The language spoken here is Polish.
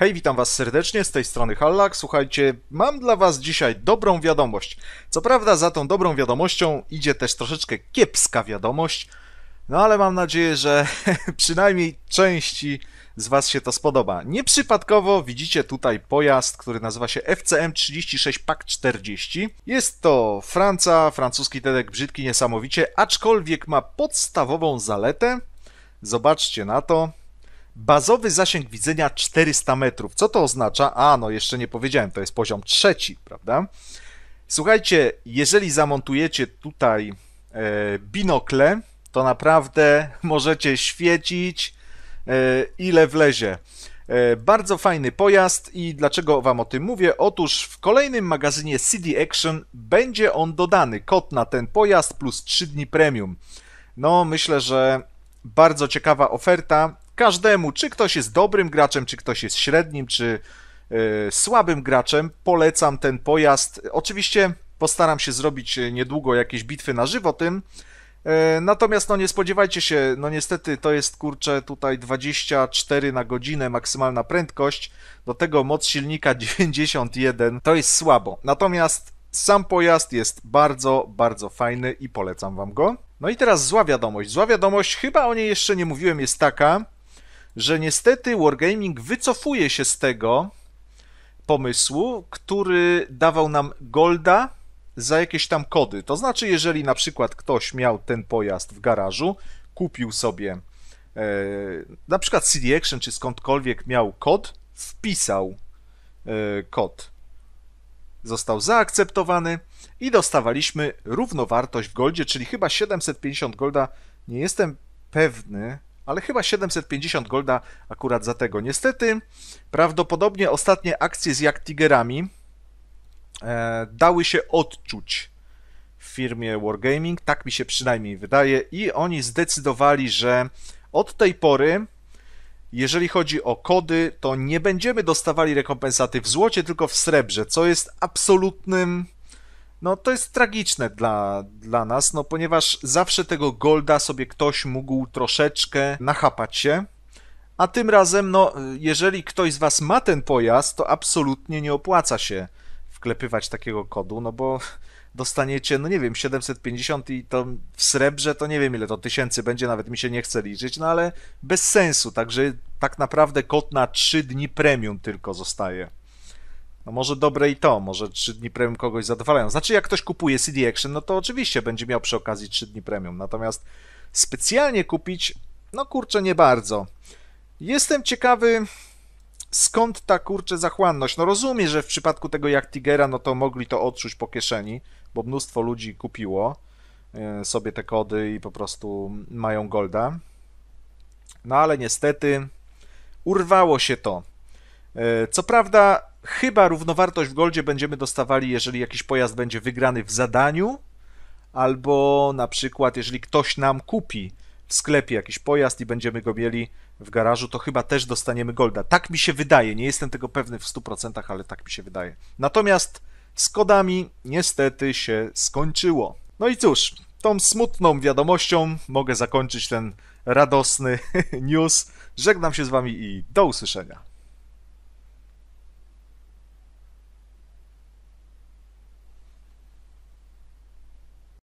Hej, witam Was serdecznie, z tej strony Hallak. Słuchajcie, mam dla Was dzisiaj dobrą wiadomość. Co prawda, za tą dobrą wiadomością idzie też troszeczkę kiepska wiadomość, no ale mam nadzieję, że przynajmniej części z Was się to spodoba. Nieprzypadkowo widzicie tutaj pojazd, który nazywa się FCM 36 PAK 40. Jest to Franca, francuski tedek brzydki niesamowicie, aczkolwiek ma podstawową zaletę. Zobaczcie na to. Bazowy zasięg widzenia 400 metrów. Co to oznacza? A, no jeszcze nie powiedziałem, to jest poziom trzeci, prawda? Słuchajcie, jeżeli zamontujecie tutaj e, binokle, to naprawdę możecie świecić e, ile wlezie. E, bardzo fajny pojazd i dlaczego Wam o tym mówię? Otóż w kolejnym magazynie CD Action będzie on dodany. Kod na ten pojazd plus 3 dni premium. No, myślę, że bardzo ciekawa oferta Każdemu, czy ktoś jest dobrym graczem, czy ktoś jest średnim, czy e, słabym graczem, polecam ten pojazd. Oczywiście postaram się zrobić e, niedługo jakieś bitwy na żywo tym. E, natomiast no nie spodziewajcie się, no niestety to jest kurczę tutaj 24 na godzinę maksymalna prędkość, do tego moc silnika 91, to jest słabo. Natomiast sam pojazd jest bardzo, bardzo fajny i polecam Wam go. No i teraz zła wiadomość. Zła wiadomość, chyba o niej jeszcze nie mówiłem, jest taka, że niestety Wargaming wycofuje się z tego pomysłu, który dawał nam Golda za jakieś tam kody. To znaczy, jeżeli na przykład ktoś miał ten pojazd w garażu, kupił sobie e, na przykład CD Action czy skądkolwiek miał kod, wpisał e, kod. Został zaakceptowany i dostawaliśmy równowartość w goldzie, czyli chyba 750 golda. Nie jestem pewny, ale chyba 750 golda akurat za tego. Niestety, prawdopodobnie ostatnie akcje z Jak Tigerami e, dały się odczuć w firmie Wargaming, tak mi się przynajmniej wydaje, i oni zdecydowali, że od tej pory, jeżeli chodzi o kody, to nie będziemy dostawali rekompensaty w złocie, tylko w srebrze, co jest absolutnym no to jest tragiczne dla, dla nas, no ponieważ zawsze tego golda sobie ktoś mógł troszeczkę nachapać się. A tym razem, no, jeżeli ktoś z Was ma ten pojazd, to absolutnie nie opłaca się wklepywać takiego kodu, no bo dostaniecie, no nie wiem, 750 i to w srebrze, to nie wiem ile to tysięcy będzie, nawet mi się nie chce liczyć, no ale bez sensu, także tak naprawdę kod na 3 dni premium tylko zostaje. No może dobre i to, może 3 dni premium kogoś zadowalają. Znaczy, jak ktoś kupuje CD Action, no to oczywiście będzie miał przy okazji 3 dni premium. Natomiast specjalnie kupić, no kurczę, nie bardzo. Jestem ciekawy, skąd ta kurczę zachłanność. No rozumiem, że w przypadku tego jak Tigera, no to mogli to odczuć po kieszeni, bo mnóstwo ludzi kupiło e, sobie te kody i po prostu mają golda. No ale niestety urwało się to. E, co prawda, Chyba równowartość w goldzie będziemy dostawali, jeżeli jakiś pojazd będzie wygrany w zadaniu, albo na przykład, jeżeli ktoś nam kupi w sklepie jakiś pojazd i będziemy go mieli w garażu, to chyba też dostaniemy golda. Tak mi się wydaje, nie jestem tego pewny w 100%, ale tak mi się wydaje. Natomiast z kodami niestety się skończyło. No i cóż, tą smutną wiadomością mogę zakończyć ten radosny news. Żegnam się z Wami i do usłyszenia.